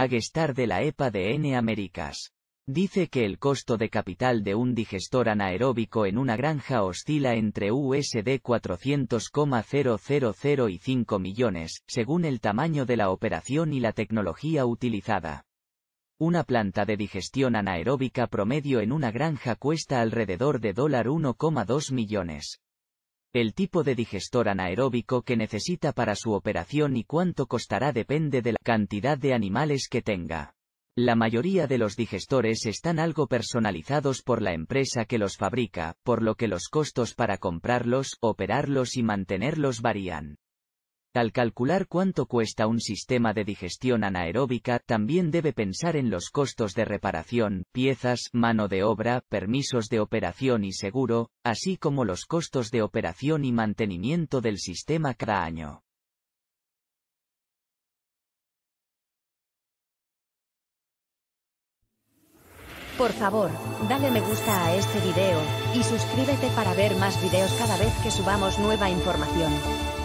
Aguestar de la EPA de N Américas. Dice que el costo de capital de un digestor anaeróbico en una granja oscila entre USD 400,000 y 5 millones, según el tamaño de la operación y la tecnología utilizada. Una planta de digestión anaeróbica promedio en una granja cuesta alrededor de dólar $1,2 millones. El tipo de digestor anaeróbico que necesita para su operación y cuánto costará depende de la cantidad de animales que tenga. La mayoría de los digestores están algo personalizados por la empresa que los fabrica, por lo que los costos para comprarlos, operarlos y mantenerlos varían. Al calcular cuánto cuesta un sistema de digestión anaeróbica, también debe pensar en los costos de reparación, piezas, mano de obra, permisos de operación y seguro, así como los costos de operación y mantenimiento del sistema cada año. Por favor, dale me gusta a este video, y suscríbete para ver más videos cada vez que subamos nueva información.